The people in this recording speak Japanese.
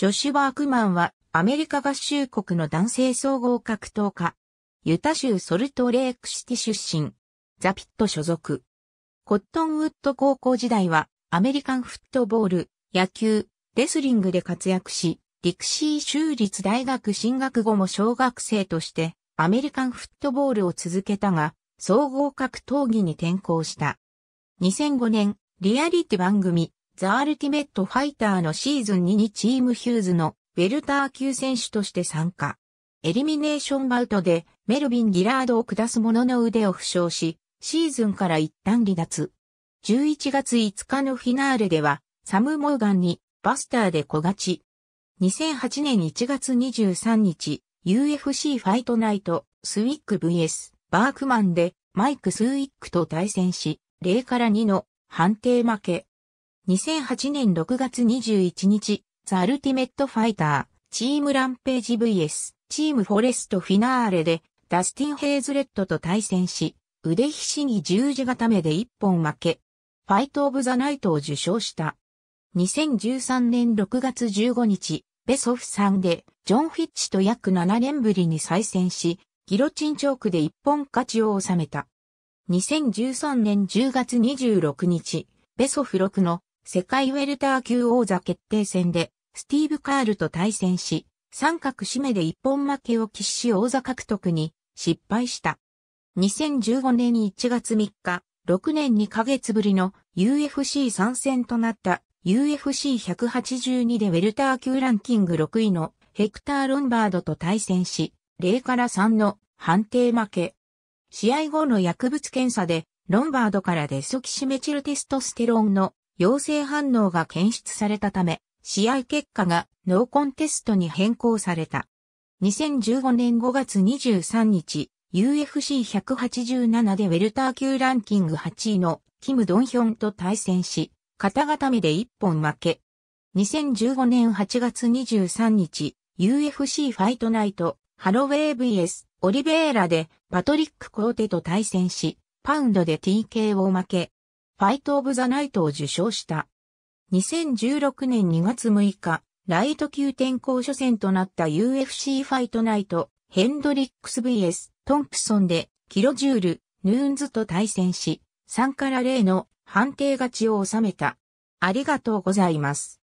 ジョシュ・バークマンはアメリカ合衆国の男性総合格闘家。ユタ州ソルトレークシティ出身。ザピット所属。コットンウッド高校時代はアメリカンフットボール、野球、レスリングで活躍し、ディクシー州立大学進学後も小学生としてアメリカンフットボールを続けたが、総合格闘技に転向した。2005年、リアリティ番組、ザ・アルティメット・ファイターのシーズン2にチームヒューズのウェルター級選手として参加。エリミネーションバウトでメルビン・ギラードを下す者の腕を負傷し、シーズンから一旦離脱。11月5日のフィナーレでは、サム・モーガンにバスターで小勝ち。2008年1月23日、UFC ファイトナイト、スウィック VS、バークマンで、マイク・スウィックと対戦し、0から2の判定負け。2008年6月21日、ザ・アルティメット・ファイター、チーム・ランページ VS、チーム・フォレスト・フィナーレで、ダスティン・ヘイズレットと対戦し、腕ひしぎ十字固めで一本負け、ファイト・オブ・ザ・ナイトを受賞した。2013年6月15日、ベソフさんで、ジョン・フィッチと約7年ぶりに再戦し、ギロチンチョークで一本勝ちを収めた。2013年10月26日、ベソフ6の世界ウェルター級王座決定戦で、スティーブ・カールと対戦し、三角締めで一本負けを喫し王座獲得に失敗した。2015年1月3日、6年2ヶ月ぶりの UFC 参戦となった UFC182 でウェルター級ランキング6位のヘクター・ロンバードと対戦し、0から3の判定負け。試合後の薬物検査で、ロンバードからデソキシメチルテストステロンの陽性反応が検出されたため、試合結果がノーコンテストに変更された。2015年5月23日、UFC187 でウェルター級ランキング8位のキム・ドンヒョンと対戦し、肩固めで1本負け。2015年8月23日、UFC ファイトナイト、ハロウェイ VS、オリベーラでパトリック・コーテと対戦し、パウンドで TK を負け、ファイト・オブ・ザ・ナイトを受賞した。2016年2月6日、ライト級転校初戦となった UFC ファイトナイト、ヘンドリックス VS、トンプソンで、キロジュール、ヌーンズと対戦し、3から0の判定勝ちを収めた。ありがとうございます。